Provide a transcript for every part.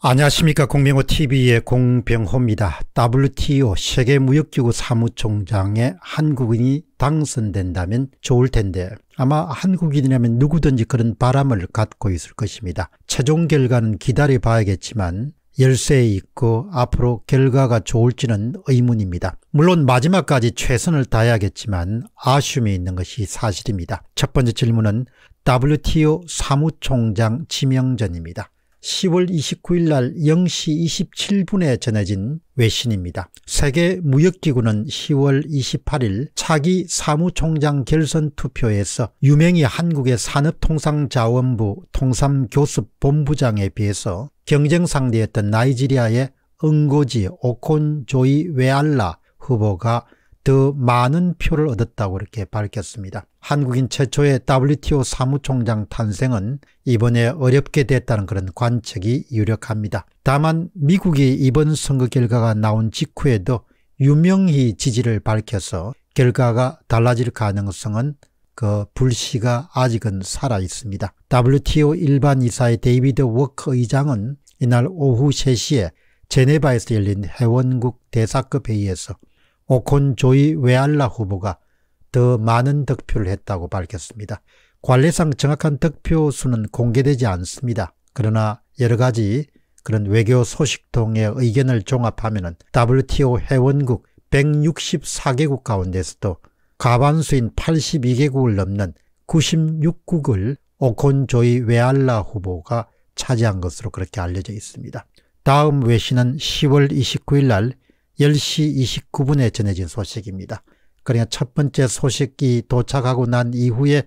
안녕하십니까 공병호TV의 공병호입니다. WTO 세계무역기구 사무총장에 한국인이 당선된다면 좋을 텐데 아마 한국인이라면 누구든지 그런 바람을 갖고 있을 것입니다. 최종 결과는 기다려봐야겠지만 열쇠에 있고 앞으로 결과가 좋을지는 의문입니다. 물론 마지막까지 최선을 다해야겠지만 아쉬움이 있는 것이 사실입니다. 첫 번째 질문은 WTO 사무총장 지명전입니다. 10월 29일 날 0시 27분에 전해진 외신입니다. 세계무역기구는 10월 28일 차기 사무총장 결선 투표에서 유명히 한국의 산업통상자원부 통삼교습본부장에 비해서 경쟁 상대였던 나이지리아의 응고지 오콘조이 웨알라 후보가 더 많은 표를 얻었다고 이렇게 밝혔습니다. 한국인 최초의 WTO 사무총장 탄생은 이번에 어렵게 됐다는 그런 관측이 유력합니다. 다만 미국이 이번 선거 결과가 나온 직후에도 유명히 지지를 밝혀서 결과가 달라질 가능성은 그 불씨가 아직은 살아 있습니다. WTO 일반 이사의 데이비드 워커 의장은 이날 오후 3시에 제네바에서 열린 회원국 대사급 회의에서 오콘조이 외알라 후보가 더 많은 득표를 했다고 밝혔습니다. 관례상 정확한 득표 수는 공개되지 않습니다. 그러나 여러 가지 그런 외교 소식통의 의견을 종합하면 WTO 회원국 164개국 가운데서도 가반수인 82개국을 넘는 96국을 오콘조이 외알라 후보가 차지한 것으로 그렇게 알려져 있습니다. 다음 외신은 10월 29일 날 10시 29분에 전해진 소식입니다. 그러니까 첫 번째 소식이 도착하고 난 이후에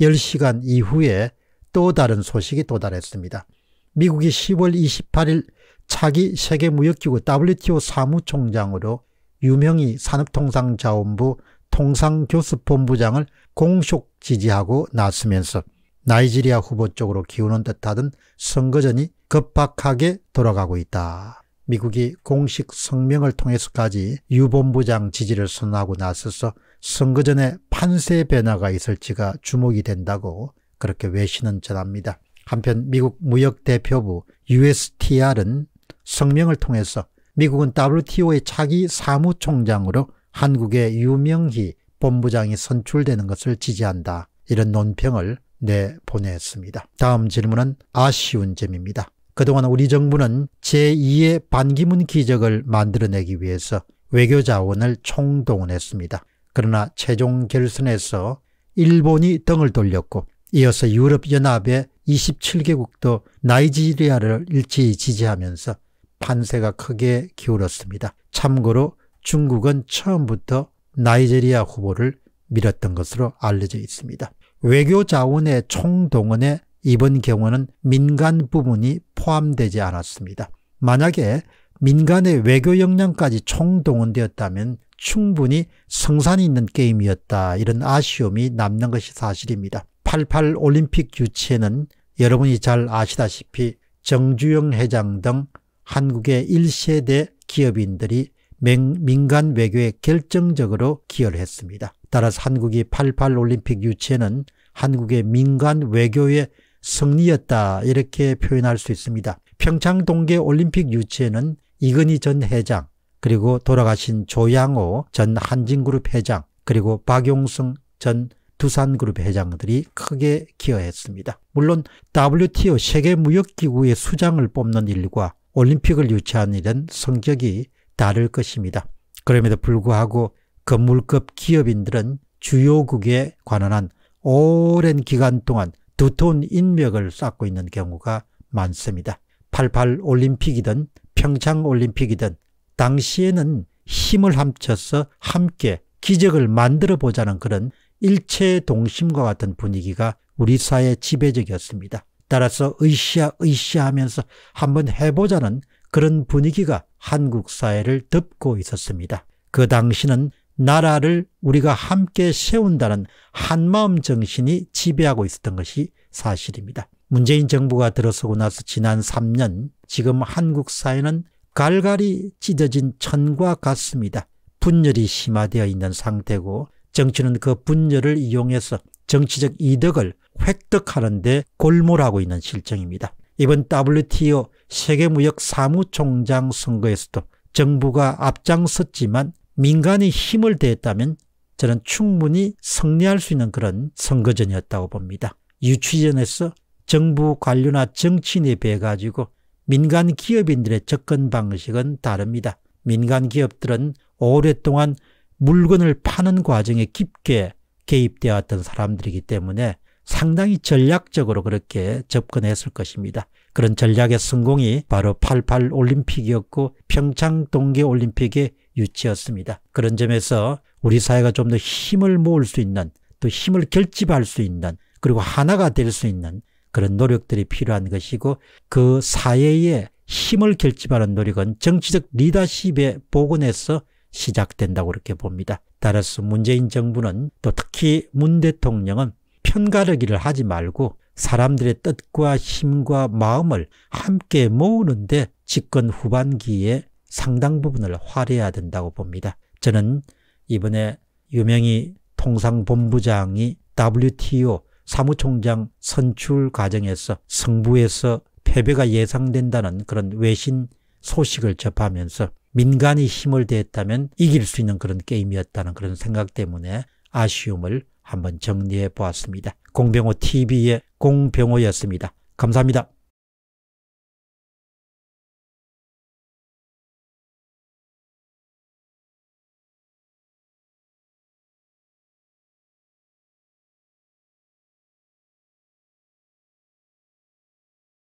10시간 이후에 또 다른 소식이 도달했습니다. 미국이 10월 28일 차기 세계무역기구 WTO 사무총장으로 유명희 산업통상자원부 통상교섭본부장을 공식 지지하고 나서면서 나이지리아 후보 쪽으로 기우는 듯하던 선거전이 급박하게 돌아가고 있다. 미국이 공식 성명을 통해서까지 유본부장 지지를 선언하고 나서서 선거 전에 판세 변화가 있을지가 주목이 된다고 그렇게 외신은 전합니다. 한편 미국 무역대표부 USTR은 성명을 통해서 미국은 WTO의 차기 사무총장으로 한국의 유명희 본부장이 선출되는 것을 지지한다. 이런 논평을 내보냈습니다. 다음 질문은 아쉬운 점입니다. 그동안 우리 정부는 제2의 반기문 기적을 만들어내기 위해서 외교 자원을 총동원했습니다. 그러나 최종 결선에서 일본이 등을 돌렸고 이어서 유럽연합의 27개국도 나이지리아를 일제히 지지하면서 판세가 크게 기울었습니다. 참고로 중국은 처음부터 나이지리아 후보를 밀었던 것으로 알려져 있습니다. 외교 자원의 총동원에 이번 경우는 민간 부분이 포함되지 않았습니다. 만약에 민간의 외교 역량까지 총동원되었다면 충분히 성산이 있는 게임이었다. 이런 아쉬움이 남는 것이 사실입니다. 88 올림픽 유치에는 여러분이 잘 아시다시피 정주영 회장 등 한국의 1세대 기업인들이 민간 외교에 결정적으로 기여를 했습니다. 따라서 한국이 88 올림픽 유치에는 한국의 민간 외교에 승리였다 이렇게 표현할 수 있습니다. 평창 동계 올림픽 유치에는 이근희전 회장 그리고 돌아가신 조양호 전 한진그룹 회장 그리고 박용승 전 두산그룹 회장들이 크게 기여했습니다. 물론 WTO 세계무역기구의 수장을 뽑는 일과 올림픽을 유치한 일은 성격이 다를 것입니다. 그럼에도 불구하고 건물급 그 기업인들은 주요국에 관한 한 오랜 기간 동안 두터운 인맥을 쌓고 있는 경우가 많습니다. 88 올림픽이든 평창 올림픽이든 당시에는 힘을 합쳐서 함께 기적을 만들어 보자는 그런 일체 의 동심과 같은 분위기가 우리 사회 지배적이었습니다. 따라서 의 으쌰 으쌰 하면서 한번 해보자는 그런 분위기가 한국 사회를 덮고 있었습니다. 그 당시는 나라를 우리가 함께 세운다는 한마음 정신이 지배하고 있었던 것이 사실입니다. 문재인 정부가 들어서고 나서 지난 3년 지금 한국 사회는 갈갈이 찢어진 천과 같습니다. 분열이 심화되어 있는 상태고 정치는 그 분열을 이용해서 정치적 이득을 획득하는 데 골몰하고 있는 실정입니다. 이번 WTO 세계무역 사무총장 선거에서도 정부가 앞장섰지만 민간이 힘을 대했다면 저는 충분히 승리할 수 있는 그런 선거전이었다고 봅니다. 유치전에서 정부 관료나 정치인에 비해 가지고 민간 기업인들의 접근 방식은 다릅니다. 민간 기업들은 오랫동안 물건을 파는 과정에 깊게 개입되어 왔던 사람들이기 때문에 상당히 전략적으로 그렇게 접근했을 것입니다. 그런 전략의 성공이 바로 88 올림픽이었고 평창 동계 올림픽의 유치였습니다. 그런 점에서 우리 사회가 좀 더 힘을 모을 수 있는 또 힘을 결집할 수 있는 그리고 하나가 될 수 있는 그런 노력들이 필요한 것이고 그사회에 힘을 결집하는 노력은 정치적 리더십에 복원해서 시작된다고 그렇게 봅니다. 따라서 문재인 정부는 또 특히 문 대통령은 편가르기를 하지 말고 사람들의 뜻과 힘과 마음을 함께 모으는데 집권 후반기에 상당 부분을 활해야 된다고 봅니다. 저는 이번에 유명히 통상본부장이 WTO 사무총장 선출 과정에서 성부에서 패배가 예상된다는 그런 외신 소식을 접하면서 민간이 힘을 대했다면 이길 수 있는 그런 게임이었다는 그런 생각 때문에 아쉬움을 한번 정리해 보았습니다. 공병호 TV의 공병호였습니다. 감사합니다.